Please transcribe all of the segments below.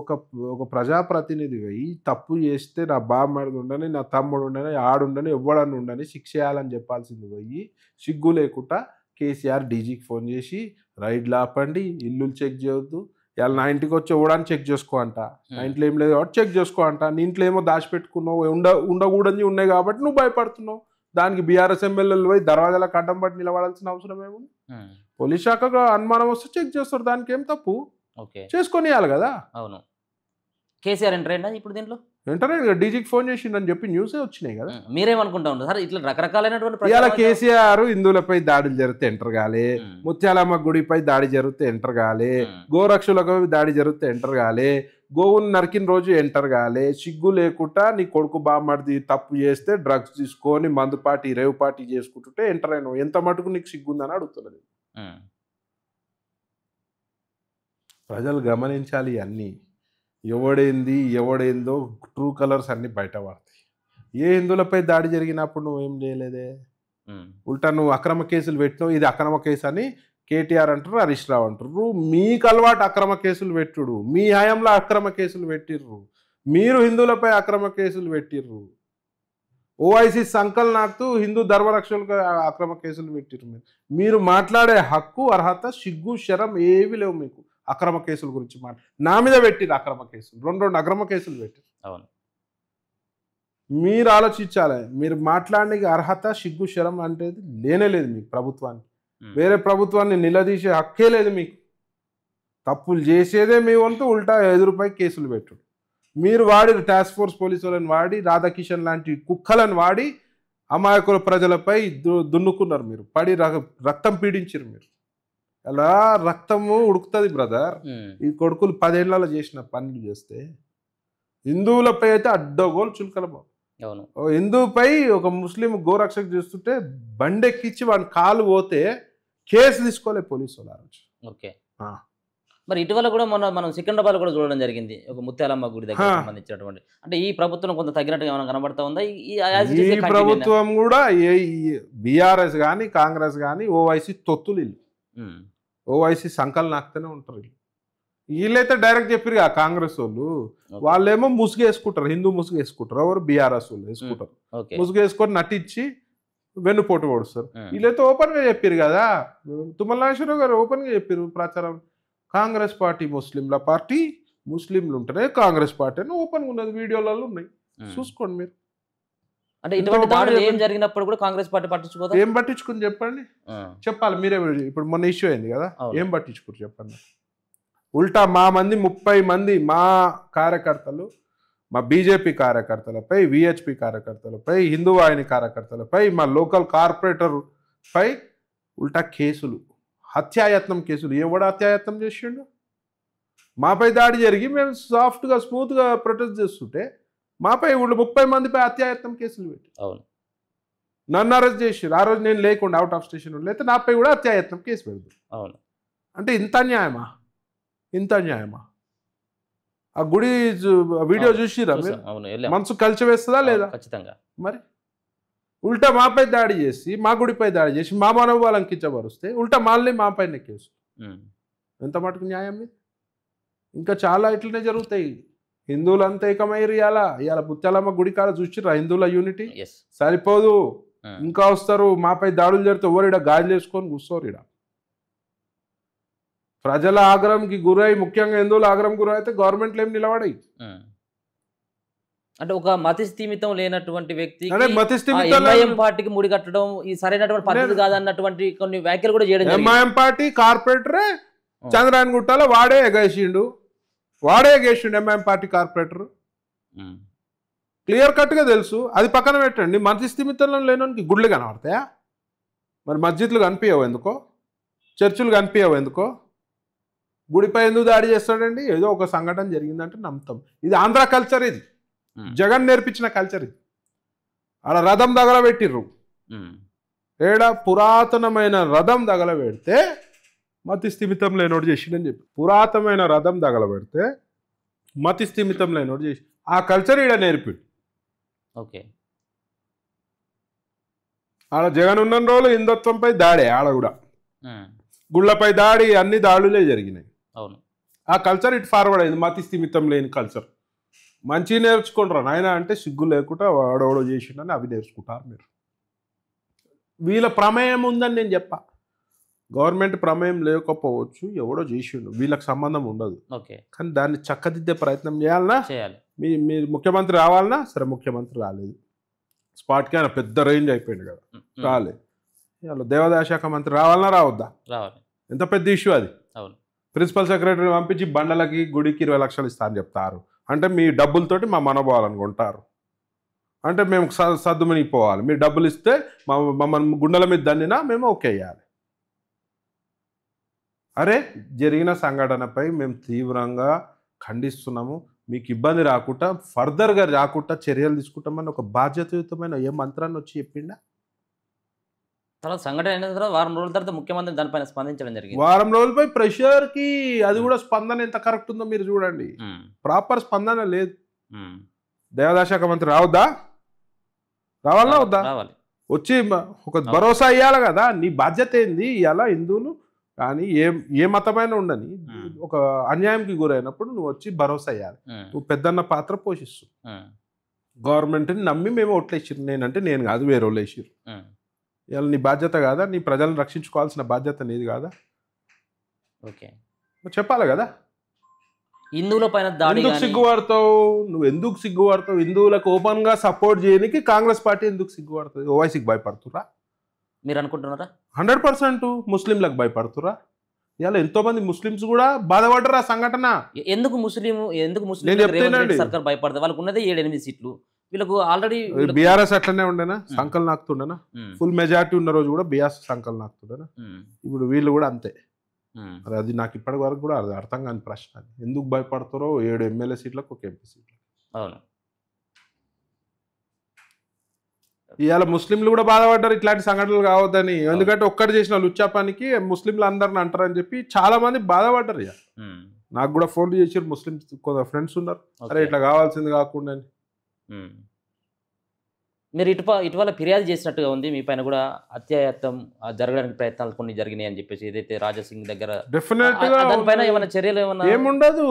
ఒక ఒక అయ్యి తప్పు చేస్తే నా బామ్మడిది ఉండని నా తమ్ముడు ఉండని ఆడుండని ఎవ్వడని ఉండని శిక్ష చేయాలని చెప్పాల్సింది పోయి సిగ్గు లేకుండా కేసీఆర్ డీజీకి ఫోన్ చేసి రైడ్లు ఆపండి ఇల్లులు చెక్ చేయొద్దు ఇవాళ నా ఇంటికి వచ్చి ఇవ్వడానికి చెక్ చేసుకో అంట నా ఇంట్లో ఏం లేదు కాబట్టి చెక్ చేసుకో అంట నీ ఇంట్లో ఏమో దాచిపెట్టుకున్నావు ఉండ ఉండకూడని ఉన్నాయి కాబట్టి నువ్వు భయపడుతున్నావు దానికి బీఆర్ఎస్ ఎమ్మెల్యేలు పోయి దర్వాజాల కడ్డం పట్టి నిలబడాల్సిన అవసరం ఏముంది పోలీస్ శాఖకు అనుమానం వస్తే చెక్ చేస్తారు దానికి ఏం తప్పు చేసుకొని కదా అవును కేసీఆర్ ఎంటర్ అయినా ఇప్పుడు దీంట్లో ఎంటర్ అయ్యారు డీజీకి ఫోన్ అని చెప్పి న్యూసే వచ్చినాయి కదా మీరేమనుకుంటా ఉన్నారు సార్ ఇట్లా రకరకాలైనటువంటి ఇలా కేసీఆర్ హిందువులపై దాడులు జరిగితే ఎంటర్ కాలే ముత్యాలమ్మ గుడిపై దాడి జరిగితే ఎంటర్ కాలే గోరక్షులకు దాడి జరిగితే ఎంటర్ కాలే గోవును నరికిన రోజు ఎంటర్ కాలే సిగ్గు లేకుండా నీ కొడుకు బామ్మడిది తప్పు చేస్తే డ్రగ్స్ తీసుకొని మందు పార్టీ రేవు పార్టీ చేసుకుంటుంటే ఎంటర్ అయినావు ఎంత మటుకు నీకు సిగ్గుందని అడుగుతున్నది ప్రజలు గమనించాలి అన్నీ ఎవడేంది ఎవడేందో ట్రూ కలర్స్ అన్ని బయట పడతాయి ఏ హిందువులపై దాడి జరిగినప్పుడు నువ్వేం చేయలేదే ఉల్టా నువ్వు అక్రమ కేసులు పెట్టినావు ఇది అక్రమ కేసు అని కేటీఆర్ అంటారు హరీష్ రావు అంటారు మీకు అలవాటు అక్రమ కేసులు పెట్టుడు మీ హయాంలో అక్రమ కేసులు పెట్టిర్రు మీరు హిందువులపై అక్రమ కేసులు పెట్టిర్రు ఓఐసీ సంకల్ హిందూ హిందూ రక్షణ అక్రమ కేసులు పెట్టిర్రు మీరు మీరు మాట్లాడే హక్కు అర్హత సిగ్గు శరం ఏవి లేవు మీకు అక్రమ కేసుల గురించి మాట్లా నా మీద పెట్టిరు అక్రమ కేసులు రెండు రెండు అక్రమ కేసులు పెట్టి అవును మీరు ఆలోచించాలి మీరు మాట్లాడే అర్హత సిగ్గు శరం అంటేది లేనే లేదు మీకు ప్రభుత్వాన్ని వేరే ప్రభుత్వాన్ని నిలదీసే హక్కే లేదు మీకు తప్పులు చేసేదే మీ వంతు ఉల్టా ఎదురుపై కేసులు పెట్టుడు మీరు వాడి టాస్క్ ఫోర్స్ పోలీసు వాళ్ళని వాడి రాధాకిషన్ లాంటి కుక్కలను వాడి అమాయకుల ప్రజలపై దున్నుకున్నారు మీరు పడి రక్తం పీడించారు మీరు అలా రక్తము ఉడుకుతుంది బ్రదర్ ఈ కొడుకులు పదేళ్లలో చేసిన పనులు చేస్తే హిందువులపై అయితే అడ్డగోలు చులకల అవును హిందువుపై ఒక ముస్లిం గోరక్షకు చూస్తుంటే బండెక్కిచ్చి వాడిని కాలు పోతే కేసు తీసుకోలే పోలీసు వాళ్ళు ఆ ఓకే మరి ఇటీవల కూడా మొన్న మనం సికింద్రాబాద్ కూడా చూడడం జరిగింది ఒక ముత్యాలమ్మ గుడి దగ్గర సంబంధించినటువంటి అంటే ఈ ప్రభుత్వం కొంత తగ్గినట్టుగా ఏమైనా కనబడతా ఉందా ఈ ప్రభుత్వం కూడా బీఆర్ఎస్ కానీ కాంగ్రెస్ కానీ ఓవైసీ తొత్తులు ఓవైసీ సంకలు నాకుతూనే ఉంటారు వీళ్ళైతే డైరెక్ట్ చెప్పారు ఆ కాంగ్రెస్ వాళ్ళు వాళ్ళేమో ముసుగు వేసుకుంటారు హిందూ ముసుగు వేసుకుంటారు ఎవరు బీఆర్ఎస్ వాళ్ళు వేసుకుంటారు ముసుగు వేసుకొని నటించి వెన్నుపోటు పొడుస్తారు వీళ్ళైతే ఓపెన్గా చెప్పారు కదా తుమ్మల నాగేశ్వరరావు గారు ఓపెన్గా చెప్పారు ప్రచారం కాంగ్రెస్ పార్టీ ముస్లింల పార్టీ ముస్లింలు ఉంటారే కాంగ్రెస్ పార్టీ అని ఓపెన్గా ఉన్నది వీడియోలలో ఉన్నాయి చూసుకోండి మీరు అంటే ఇటువంటి దాడులు ఏం జరిగినప్పుడు కూడా కాంగ్రెస్ పార్టీ పట్టించుకోదు ఏం పట్టించుకుని చెప్పండి చెప్పాలి మీరే ఇప్పుడు మొన్న ఇష్యూ అయింది కదా ఏం పట్టించుకోరు చెప్పండి ఉల్టా మా మంది ముప్పై మంది మా కార్యకర్తలు మా బీజేపీ కార్యకర్తలపై విహెచ్పి కార్యకర్తలపై హిందూవాహిని కార్యకర్తలపై మా లోకల్ కార్పొరేటర్ పై ఉల్టా కేసులు హత్యాయత్నం కేసులు కూడా హత్యాయత్నం చేసిండు మాపై దాడి జరిగి మేము సాఫ్ట్గా స్మూత్గా ప్రొటెస్ట్ చేస్తుంటే మాపై ముప్పై మందిపై హత్యాయత్నం కేసులు పెట్టి అవును నన్ను అరెస్ట్ చేసారు ఆ రోజు నేను లేకుండా అవుట్ ఆఫ్ స్టేషన్ లేకపోతే నాపై కూడా హత్యాయత్నం కేసు పెడదు అవును అంటే ఇంత న్యాయమా ఇంత న్యాయమా ఆ గుడి వీడియో చూసిరా మనసు కలిసి వేస్తుందా లేదా ఖచ్చితంగా మరి ఉల్టా మాపై దాడి చేసి మా గుడిపై దాడి చేసి మా మనోభావాలను కించబరుస్తే ఉల్టా మాల్ని మాపైనే కేసు ఎంత మటుకు న్యాయం ఇంకా చాలా ఇట్లనే జరుగుతాయి హిందువులంతా ఏకమైరు ఇవాళ ఇవాళ పుత్యాలమ్మ గుడి కాడ చూసిరా హిందువుల యూనిటీ సరిపోదు ఇంకా వస్తారు మాపై దాడులు జరితే ఎవరు ఇడ గాలి చేసుకొని కూర్చోరు ఇడ ప్రజల ఆగ్రహంకి గురై ముఖ్యంగా హిందువుల ఆగ్రహం గురైతే గవర్నమెంట్లు ఏం నిలబడాయి అంటే ఒక మతి స్థిమితం లేనటువంటి వ్యక్తి పార్టీకి ముడి కట్టడం ఈ సరైనటువంటి పద్ధతి కాదన్నటువంటి కొన్ని వ్యాఖ్యలు కూడా చేయడం ఎంఐఎం పార్టీ కార్పొరేటరే చంద్రాయణ గుట్టలో వాడే ఎగేసిండు వాడే చేసిండు ఎంఐఎం పార్టీ కార్పొరేటర్ క్లియర్ కట్గా తెలుసు అది పక్కన పెట్టండి మధ్య స్థిమితంలో లేనోనికి గుడ్లు కనబడతాయా మరి మస్జిద్లు కనిపించవు ఎందుకో చర్చిలు కనిపించవు ఎందుకో గుడిపై ఎందుకు దాడి చేస్తాడండి ఏదో ఒక సంఘటన జరిగిందంటే నమ్ముతాం ఇది ఆంధ్ర కల్చర్ ఇది జగన్ నేర్పించిన కల్చర్ ఇది అక్కడ రథం దగలబెట్టిర్రు ఏడా పురాతనమైన రథం దగలబెడితే మతి స్థిమితం లేనోడు చేసిండని చెప్పి పురాతనమైన రథం తగలబెడితే మతి స్థిమితం లేనోడు చేసి ఆ కల్చర్ ఈడ నేర్పిడు ఓకే ఆడ జగన్ ఉన్న రోజులు హిందుత్వంపై దాడే ఆడ కూడా గుళ్ళపై దాడి అన్ని దాడులే జరిగినాయి అవును ఆ కల్చర్ ఇటు ఫార్వర్డ్ అయింది మతి స్థిమితం లేని కల్చర్ మంచి నేర్చుకుంటారు నాయన అంటే సిగ్గు లేకుండా వాడోడో చేసిండని అవి నేర్చుకుంటారు మీరు వీళ్ళ ప్రమేయం ఉందని నేను చెప్పా గవర్నమెంట్ ప్రమేయం లేకపోవచ్చు ఎవడో చేసిండు వీళ్ళకి సంబంధం ఉండదు కానీ దాన్ని చక్కదిద్దే ప్రయత్నం చేయాలన్నా మీ మీరు ముఖ్యమంత్రి రావాలన్నా సరే ముఖ్యమంత్రి రాలేదు స్పాట్కి ఆయన పెద్ద రేంజ్ అయిపోయింది కదా రాలేదు ఇవాళ దేవాదాయ శాఖ మంత్రి రావాలన్నా రావద్దా ఎంత పెద్ద ఇష్యూ అది ప్రిన్సిపల్ సెక్రటరీని పంపించి బండలకి గుడికి ఇరవై లక్షలు ఇస్తా అని చెప్తారు అంటే మీ డబ్బులతోటి మా మనోభావాలను కొంటారు అంటే మేము సద్దుమనిపోవాలి మీరు డబ్బులు ఇస్తే మమ్మల్ని గుండెల మీద దండినా మేము ఓకే అయ్యాలి అరే జరిగిన సంఘటనపై మేము తీవ్రంగా ఖండిస్తున్నాము మీకు ఇబ్బంది రాకుండా ఫర్దర్గా రాకుండా చర్యలు తీసుకుంటామని ఒక బాధ్యతయుతమైన ఏ మంత్రాన్ని వచ్చి చెప్పిండా తర్వాత సంఘటన అయిన తర్వాత వారం రోజుల తర్వాత ముఖ్యమంత్రి దానిపైన స్పందించడం జరిగింది వారం రోజులపై ప్రెషర్కి అది కూడా స్పందన ఎంత కరెక్ట్ ఉందో మీరు చూడండి ప్రాపర్ స్పందన లేదు దేవదాశాఖ మంత్రి రావద్దా రావాలా వద్దా రావాలి వచ్చి ఒక భరోసా ఇవ్వాలి కదా నీ బాధ్యత ఏంది ఇలా హిందువులు కానీ ఏ ఏ మతమైన ఉండని ఒక అన్యాయంకి గురైనప్పుడు నువ్వు వచ్చి భరోసా అయ్యాలి నువ్వు పెద్దన్న పాత్ర పోషిస్తు గవర్నమెంట్ని నమ్మి మేము వేసిరు నేనంటే నేను కాదు వేరే వాళ్ళు వేసిరు ఇవాళ నీ బాధ్యత కాదా నీ ప్రజలను రక్షించుకోవాల్సిన బాధ్యత నీది కాదా ఓకే చెప్పాలి కదా హిందువుల పైన ఎందుకు సిగ్గుపడతావు నువ్వు ఎందుకు సిగ్గుపడతావు హిందువులకు ఓపెన్గా సపోర్ట్ చేయడానికి కాంగ్రెస్ పార్టీ ఎందుకు సిగ్గుపడుతుంది ఓవైసీకి భయపడుతురా మీరు అనుకుంటున్నారా హండ్రెడ్ పర్సెంట్ ముస్లింలకు భయపడుతురా ఎంతో మంది ముస్లిమ్స్ కూడా బాధపడరు ఆ సంఘటన ఎందుకు ముస్లిం ఎందుకు ముస్లిం సర్కార్ భయపడతారు వాళ్ళకు ఉన్నదే ఏడు ఎనిమిది సీట్లు వీళ్ళకు ఆల్రెడీ బీఆర్ఎస్ అట్లనే ఉండేనా సంకల్ నాకుతుండేనా ఫుల్ మెజార్టీ ఉన్న రోజు కూడా బీఆర్ఎస్ సంకల్ నాకుతుండేనా ఇప్పుడు వీళ్ళు కూడా అంతే మరి అది నాకు ఇప్పటి వరకు కూడా అర్థం కాని ప్రశ్న ఎందుకు భయపడతారో ఏడు ఎమ్మెల్యే సీట్లకు ఒక ఎంపీ సీట్లకు అవును ఇవాళ ముస్లింలు కూడా బాధపడ్డారు ఇట్లాంటి సంఘటనలు కావద్దని ఎందుకంటే ఒక్కటి చేసిన లుచ్చాపానికి ముస్లింలు అందరిని అంటారని చెప్పి చాలా మంది బాధపడ్డారు ఇక నాకు కూడా ఫోన్ చేసారు ముస్లిం కొంత ఫ్రెండ్స్ ఉన్నారు అరే ఇట్లా కావాల్సింది కాకుండా మీరు ఇటు ఇటీవల ఫిర్యాదు చేసినట్టుగా ఉంది మీ పైన కూడా అత్యాయత్తం జరగడానికి ప్రయత్నాలు కొన్ని జరిగినాయి అని చెప్పేసి ఏదైతే రాజాసింగ్ దగ్గర డెఫినెట్ దానిపైన ఏమైనా చర్యలు ఏమన్నా ఏముండదు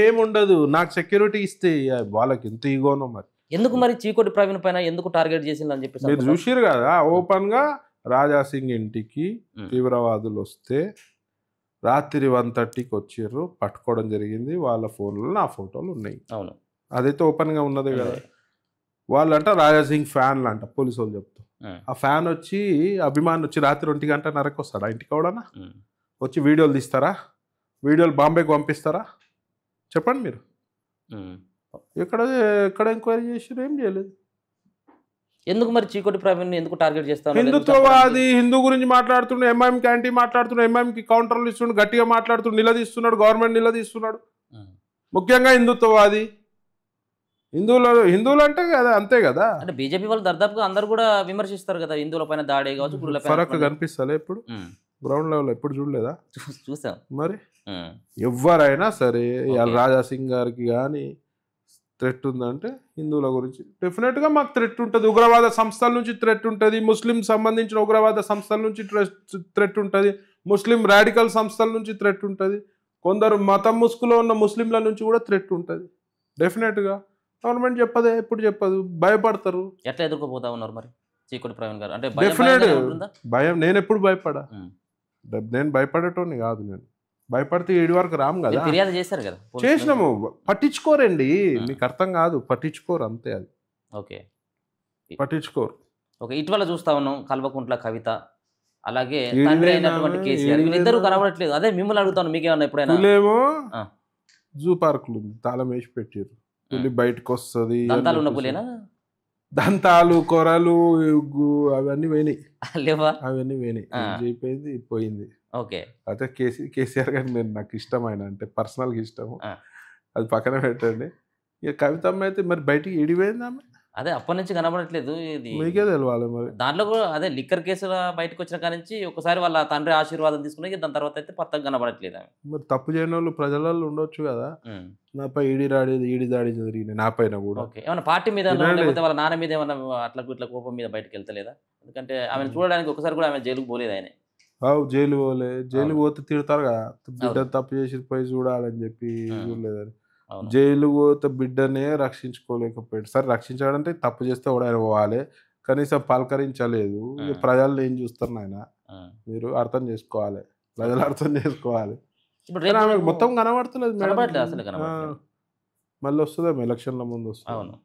ఏముండదు నాకు సెక్యూరిటీ ఇస్తే వాళ్ళకి ఎంత ఈగోనో మరి ఎందుకు మరి చీకోటి ప్రవీణ్ పైన ఎందుకు టార్గెట్ అని చెప్పేసి మీరు చూసారు కదా ఓపెన్గా సింగ్ ఇంటికి తీవ్రవాదులు వస్తే రాత్రి వన్ థర్టీకి వచ్చారు పట్టుకోవడం జరిగింది వాళ్ళ ఫోన్లో నా ఫోటోలు ఉన్నాయి అవును అదైతే ఓపెన్గా ఉన్నదే కదా వాళ్ళంట సింగ్ ఫ్యాన్లు అంట పోలీసు వాళ్ళు చెప్తాం ఆ ఫ్యాన్ వచ్చి అభిమాన్ వచ్చి రాత్రి ఒంటి గంట నరకు వస్తారా ఇంటికి అవడనా వచ్చి వీడియోలు తీస్తారా వీడియోలు బాంబేకి పంపిస్తారా చెప్పండి మీరు ఎక్కడ ఎక్కడ ఎంక్వైరీ చేసిరు ఏం చేయలేదు ఎందుకు మరి చీకటి ప్రవీణ్ ఎందుకు టార్గెట్ చేస్తాను హిందుత్వవాది హిందూ గురించి మాట్లాడుతుండే ఎంఐఎం క్యాంటీ ఎంఐఎం ఎంఐఎంకి కౌంటర్లు ఇస్తుండే గట్టిగా మాట్లాడుతుండే నిలదీస్తున్నాడు గవర్నమెంట్ నిలదీస్తున్నాడు ముఖ్యంగా హిందుత్వవాది హిందువులు హిందువులు అంటే కదా అంతే కదా అంటే బీజేపీ వాళ్ళు దర్దాపుగా అందరు కూడా విమర్శిస్తారు కదా హిందువుల పైన దాడి కావచ్చు గురుల ఫరక్ కనిపిస్తా ఇప్పుడు గ్రౌండ్ లెవెల్ ఎప్పుడు చూడలేదా చూసాం మరి ఎవరైనా సరే రాజా సింగ్ గారికి కానీ థ్రెట్ ఉందంటే హిందువుల గురించి డెఫినెట్గా మాకు థ్రెట్ ఉంటుంది ఉగ్రవాద సంస్థల నుంచి థ్రెట్ ఉంటుంది ముస్లిం సంబంధించిన ఉగ్రవాద సంస్థల నుంచి థ్రెట్ ఉంటుంది ముస్లిం రాడికల్ సంస్థల నుంచి థ్రెట్ ఉంటుంది కొందరు మతం ముసుగులో ఉన్న ముస్లింల నుంచి కూడా థ్రెట్ ఉంటుంది డెఫినెట్గా గవర్నమెంట్ చెప్పదే ఎప్పుడు చెప్పదు భయపడతారు ఎట్లా ఎదుర్కోపోతా ఉన్నారు మరి చీకుడు ప్రవీణ్ గారు అంటే డెఫినెట్ భయం నేను ఎప్పుడు భయపడా నేను భయపడటోని కాదు నేను భయపడితే ఏడు వరకు రాము కదా ఫిర్యాదు చేశారు కదా చేసినాము పట్టించుకోరండి మీకు అర్థం కాదు పట్టించుకోరు అంతే అది ఓకే పట్టించుకోరు ఓకే ఇటీవల చూస్తా ఉన్నాం కల్వకుంట్ల కవిత అలాగే తండ్రి అయినటువంటి కేసీఆర్ వీళ్ళిద్దరూ కనబడట్లేదు అదే మిమ్మల్ని అడుగుతాను మీకేమన్నా ఎప్పుడైనా లేమో జూ పార్కులు తాళం వేసి పెట్టారు బయటకు వస్తుంది దంతాలు ఉన్న దంతాలు కొరలు అవన్నీ పోయినాయి అవన్నీ పోయినాయి అయిపోయింది పోయింది ఓకే అయితే కేసీ కేసీఆర్ గారు నేను నాకు ఇష్టం ఆయన అంటే పర్సనల్గా ఇష్టము అది పక్కన పెట్టండి ఇక కవితమ్మ అయితే మరి బయటికి ఎడిపోయింది అదే అప్పటి నుంచి కనబడట్లేదు ఇది మీకే తెలియాలి మరి దాంట్లో కూడా అదే లిక్కర్ కేసు బయటకు వచ్చిన కాడి నుంచి ఒకసారి వాళ్ళ తండ్రి ఆశీర్వాదం తీసుకుని దాని తర్వాత అయితే పత్తగా కనబడట్లేదు మరి తప్పు చేయని వాళ్ళు ప్రజలలో ఉండొచ్చు కదా నాపై ఈడి రాడి ఈడి దాడి జరిగింది నా పైన కూడా ఓకే ఏమైనా పార్టీ మీద వాళ్ళ నాన్న మీద ఏమైనా అట్లా ఇట్లా కోపం మీద బయటకు వెళ్తలేదా ఎందుకంటే ఆమెను చూడడానికి ఒకసారి కూడా ఆమె జైలుకు పోలేదు ఆయన అవు జైలు పోలే జైలు పోతే తిడతారు కదా బిడ్డ తప్పు చేసి పోయి చూడాలని చెప్పి చూడలేదని జైలు పోత బిడ్డనే రక్షించుకోలేకపోయాడు సార్ రక్షించాడంటే తప్పు చేస్తే ఓడ పోవాలి కనీసం పలకరించలేదు ప్రజలు ఏం చూస్తారు ఆయన మీరు అర్థం చేసుకోవాలి ప్రజలు అర్థం చేసుకోవాలి మొత్తం కనబడుతులేదు మళ్ళీ వస్తుందా ఎలక్షన్ల ముందు వస్తుంది